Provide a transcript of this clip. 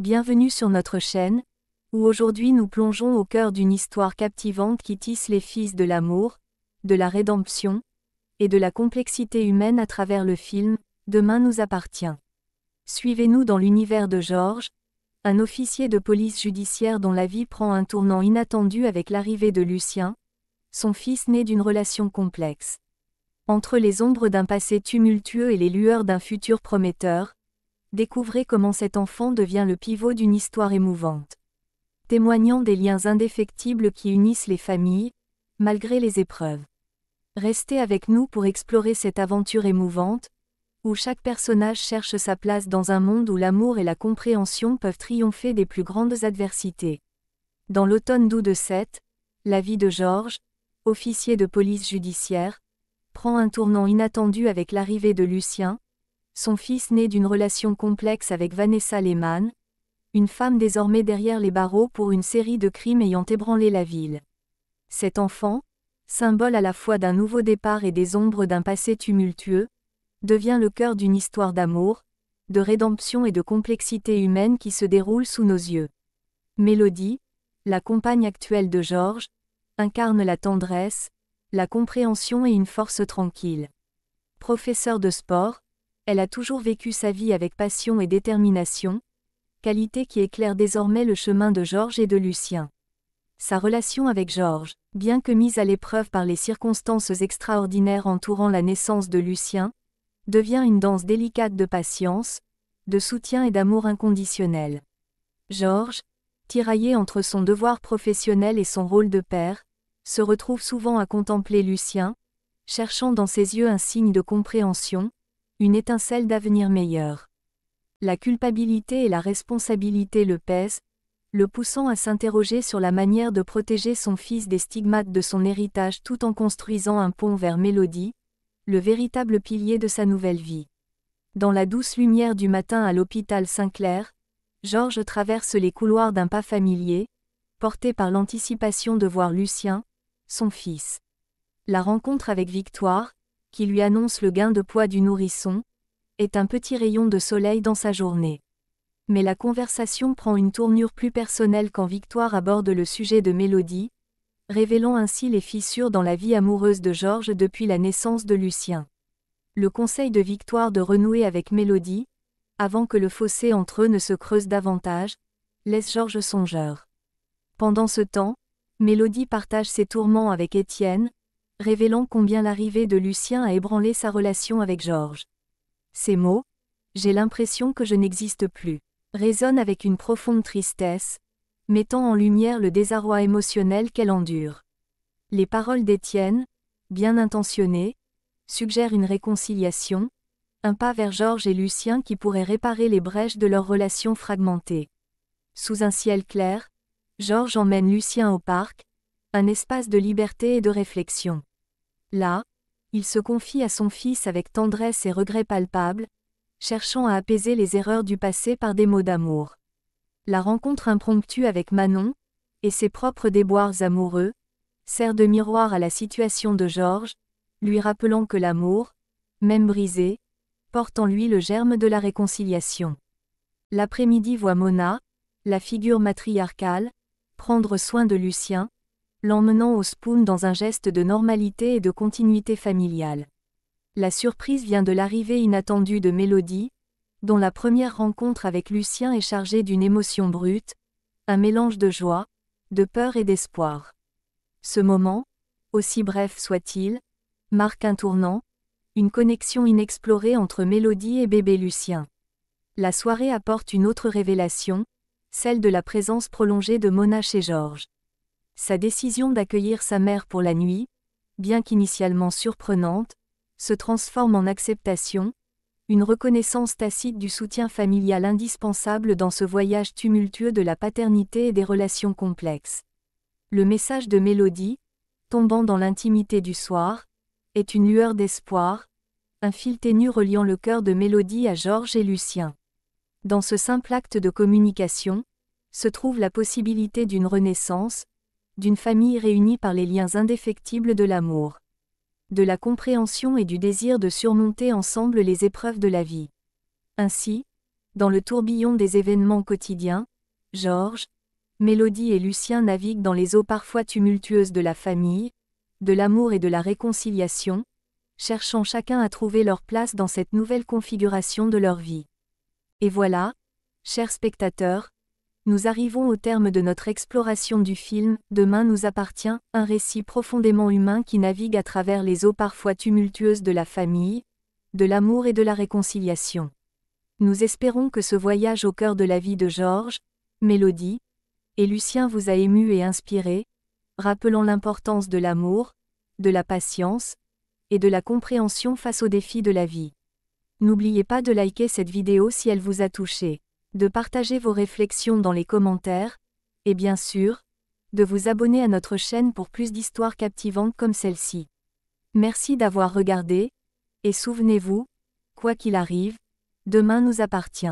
Bienvenue sur notre chaîne, où aujourd'hui nous plongeons au cœur d'une histoire captivante qui tisse les fils de l'amour, de la rédemption, et de la complexité humaine à travers le film Demain nous appartient. Suivez-nous dans l'univers de Georges, un officier de police judiciaire dont la vie prend un tournant inattendu avec l'arrivée de Lucien, son fils né d'une relation complexe. Entre les ombres d'un passé tumultueux et les lueurs d'un futur prometteur, découvrez comment cet enfant devient le pivot d'une histoire émouvante. Témoignant des liens indéfectibles qui unissent les familles, malgré les épreuves. Restez avec nous pour explorer cette aventure émouvante, où chaque personnage cherche sa place dans un monde où l'amour et la compréhension peuvent triompher des plus grandes adversités. Dans l'automne d'août de 7, la vie de Georges, officier de police judiciaire, prend un tournant inattendu avec l'arrivée de Lucien, son fils né d'une relation complexe avec Vanessa Lehmann, une femme désormais derrière les barreaux pour une série de crimes ayant ébranlé la ville. Cet enfant, symbole à la fois d'un nouveau départ et des ombres d'un passé tumultueux, devient le cœur d'une histoire d'amour, de rédemption et de complexité humaine qui se déroule sous nos yeux. Mélodie, la compagne actuelle de Georges, incarne la tendresse, la compréhension et une force tranquille. Professeur de sport, elle a toujours vécu sa vie avec passion et détermination, qualité qui éclaire désormais le chemin de Georges et de Lucien. Sa relation avec Georges, bien que mise à l'épreuve par les circonstances extraordinaires entourant la naissance de Lucien, devient une danse délicate de patience, de soutien et d'amour inconditionnel. Georges, tiraillé entre son devoir professionnel et son rôle de père, se retrouve souvent à contempler Lucien, cherchant dans ses yeux un signe de compréhension, une étincelle d'avenir meilleur. La culpabilité et la responsabilité le pèsent, le poussant à s'interroger sur la manière de protéger son fils des stigmates de son héritage tout en construisant un pont vers Mélodie, le véritable pilier de sa nouvelle vie. Dans la douce lumière du matin à l'hôpital Saint-Clair, Georges traverse les couloirs d'un pas familier, porté par l'anticipation de voir Lucien, son fils. La rencontre avec Victoire, qui lui annonce le gain de poids du nourrisson, est un petit rayon de soleil dans sa journée. Mais la conversation prend une tournure plus personnelle quand Victoire aborde le sujet de Mélodie, révélant ainsi les fissures dans la vie amoureuse de Georges depuis la naissance de Lucien. Le conseil de Victoire de renouer avec Mélodie, avant que le fossé entre eux ne se creuse davantage, laisse Georges songeur. Pendant ce temps, Mélodie partage ses tourments avec Étienne, révélant combien l'arrivée de Lucien a ébranlé sa relation avec Georges. Ces mots J'ai l'impression que je n'existe plus résonnent avec une profonde tristesse, mettant en lumière le désarroi émotionnel qu'elle endure. Les paroles d'Étienne, bien intentionnées, suggèrent une réconciliation, un pas vers Georges et Lucien qui pourrait réparer les brèches de leur relation fragmentée. Sous un ciel clair, Georges emmène Lucien au parc, un espace de liberté et de réflexion. Là, il se confie à son fils avec tendresse et regrets palpables, cherchant à apaiser les erreurs du passé par des mots d'amour. La rencontre impromptue avec Manon, et ses propres déboires amoureux, sert de miroir à la situation de Georges, lui rappelant que l'amour, même brisé, porte en lui le germe de la réconciliation. L'après-midi voit Mona, la figure matriarcale, prendre soin de Lucien, l'emmenant au spoon dans un geste de normalité et de continuité familiale. La surprise vient de l'arrivée inattendue de Mélodie, dont la première rencontre avec Lucien est chargée d'une émotion brute, un mélange de joie, de peur et d'espoir. Ce moment, aussi bref soit-il, marque un tournant, une connexion inexplorée entre Mélodie et bébé Lucien. La soirée apporte une autre révélation, celle de la présence prolongée de Mona chez Georges. Sa décision d'accueillir sa mère pour la nuit, bien qu'initialement surprenante, se transforme en acceptation, une reconnaissance tacite du soutien familial indispensable dans ce voyage tumultueux de la paternité et des relations complexes. Le message de Mélodie, tombant dans l'intimité du soir, est une lueur d'espoir, un fil ténu reliant le cœur de Mélodie à Georges et Lucien. Dans ce simple acte de communication, se trouve la possibilité d'une renaissance, d'une famille réunie par les liens indéfectibles de l'amour, de la compréhension et du désir de surmonter ensemble les épreuves de la vie. Ainsi, dans le tourbillon des événements quotidiens, Georges, Mélodie et Lucien naviguent dans les eaux parfois tumultueuses de la famille, de l'amour et de la réconciliation, cherchant chacun à trouver leur place dans cette nouvelle configuration de leur vie. Et voilà, chers spectateurs, nous arrivons au terme de notre exploration du film Demain nous appartient, un récit profondément humain qui navigue à travers les eaux parfois tumultueuses de la famille, de l'amour et de la réconciliation. Nous espérons que ce voyage au cœur de la vie de Georges, Mélodie et Lucien vous a ému et inspiré, rappelant l'importance de l'amour, de la patience et de la compréhension face aux défis de la vie. N'oubliez pas de liker cette vidéo si elle vous a touché de partager vos réflexions dans les commentaires, et bien sûr, de vous abonner à notre chaîne pour plus d'histoires captivantes comme celle-ci. Merci d'avoir regardé, et souvenez-vous, quoi qu'il arrive, demain nous appartient.